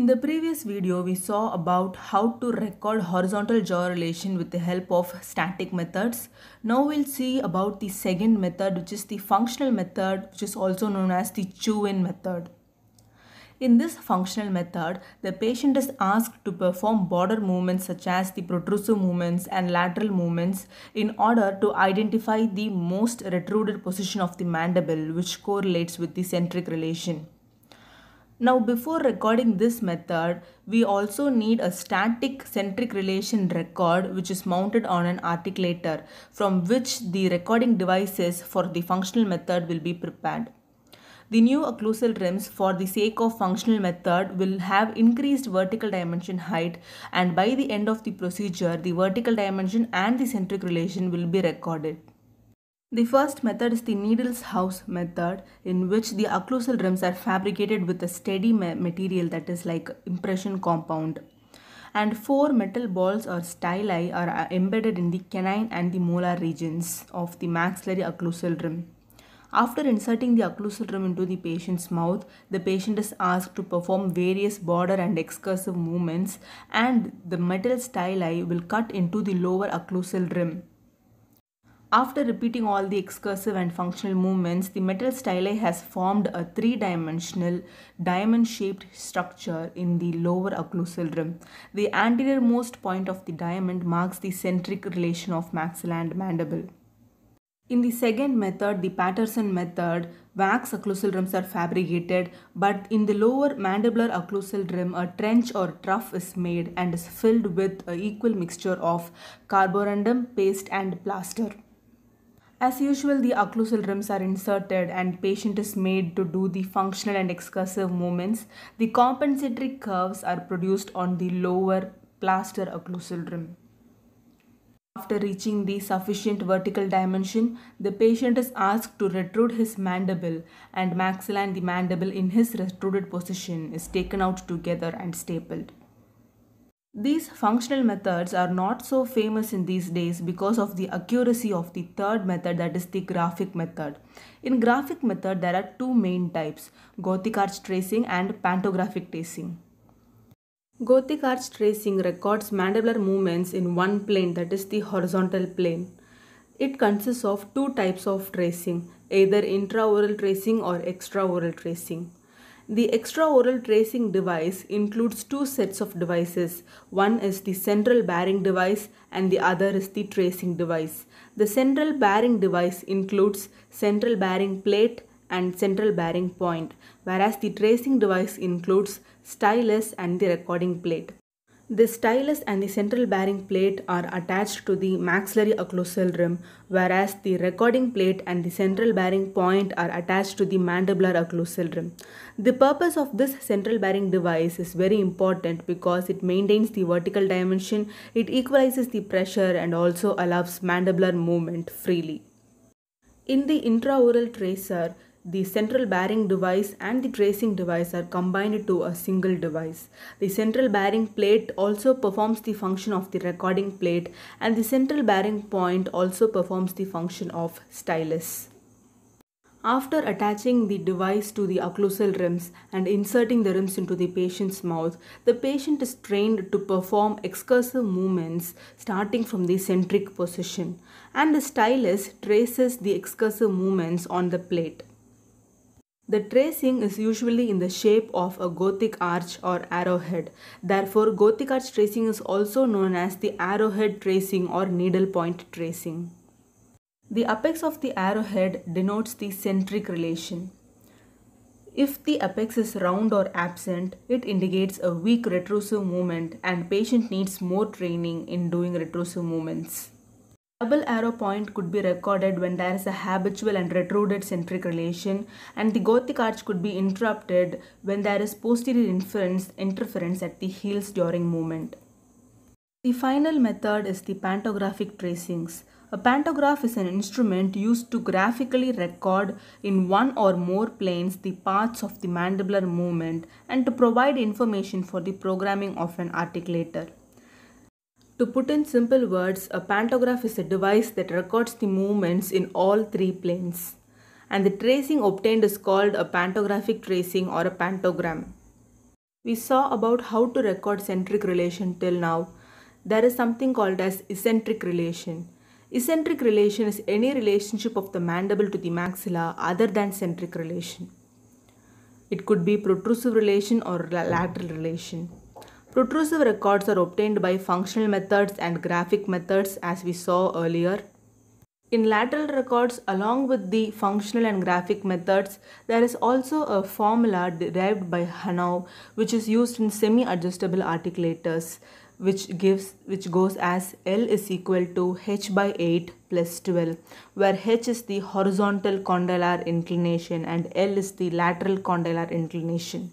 In the previous video, we saw about how to record horizontal jaw relation with the help of static methods. Now we'll see about the second method which is the functional method which is also known as the chew-in method. In this functional method, the patient is asked to perform border movements such as the protrusive movements and lateral movements in order to identify the most retruded position of the mandible which correlates with the centric relation. Now before recording this method, we also need a static centric relation record which is mounted on an articulator from which the recording devices for the functional method will be prepared. The new occlusal rims for the sake of functional method will have increased vertical dimension height and by the end of the procedure the vertical dimension and the centric relation will be recorded. The first method is the needle's house method in which the occlusal rims are fabricated with a steady material that is like impression compound. And four metal balls or styli are uh, embedded in the canine and the molar regions of the maxillary occlusal rim. After inserting the occlusal rim into the patient's mouth, the patient is asked to perform various border and excursive movements and the metal styli will cut into the lower occlusal rim after repeating all the excursive and functional movements, the metal stylus has formed a three-dimensional diamond-shaped structure in the lower occlusal rim. The anteriormost point of the diamond marks the centric relation of maxilla and mandible. In the second method, the Patterson method, wax occlusal rims are fabricated, but in the lower mandibular occlusal rim, a trench or trough is made and is filled with an equal mixture of carborundum, paste and plaster. As usual, the occlusal rims are inserted and patient is made to do the functional and excursive movements. The compensatory curves are produced on the lower plaster occlusal rim. After reaching the sufficient vertical dimension, the patient is asked to retrude his mandible and maxilla and the mandible in his retruded position is taken out together and stapled. These functional methods are not so famous in these days because of the accuracy of the third method that is the graphic method. In graphic method there are two main types Gothic arch tracing and pantographic tracing. Gothic arch tracing records mandibular movements in one plane that is the horizontal plane. It consists of two types of tracing either intraoral tracing or extraoral tracing. The extraoral tracing device includes two sets of devices. One is the central bearing device and the other is the tracing device. The central bearing device includes central bearing plate and central bearing point, whereas the tracing device includes stylus and the recording plate. The stylus and the central bearing plate are attached to the maxillary occlusal rim, whereas the recording plate and the central bearing point are attached to the mandibular occlusal rim. The purpose of this central bearing device is very important because it maintains the vertical dimension, it equalizes the pressure and also allows mandibular movement freely. In the intraoral tracer, the central bearing device and the tracing device are combined to a single device. The central bearing plate also performs the function of the recording plate and the central bearing point also performs the function of stylus. After attaching the device to the occlusal rims and inserting the rims into the patient's mouth, the patient is trained to perform excursive movements starting from the centric position and the stylus traces the excursive movements on the plate. The tracing is usually in the shape of a Gothic arch or arrowhead. Therefore, Gothic arch tracing is also known as the arrowhead tracing or needlepoint tracing. The apex of the arrowhead denotes the centric relation. If the apex is round or absent, it indicates a weak retrosive movement and patient needs more training in doing retrosive movements double arrow point could be recorded when there is a habitual and retruded centric relation and the Gothic arch could be interrupted when there is posterior inference, interference at the heels during movement. The final method is the pantographic tracings. A pantograph is an instrument used to graphically record in one or more planes the paths of the mandibular movement and to provide information for the programming of an articulator. To put in simple words, a pantograph is a device that records the movements in all three planes. And the tracing obtained is called a pantographic tracing or a pantogram. We saw about how to record centric relation till now. There is something called as eccentric relation. Eccentric relation is any relationship of the mandible to the maxilla other than centric relation. It could be protrusive relation or lateral relation. Protrusive records are obtained by functional methods and graphic methods as we saw earlier. In lateral records along with the functional and graphic methods, there is also a formula derived by Hanau which is used in semi-adjustable articulators which gives which goes as L is equal to h by 8 plus 12 where h is the horizontal condylar inclination and L is the lateral condylar inclination.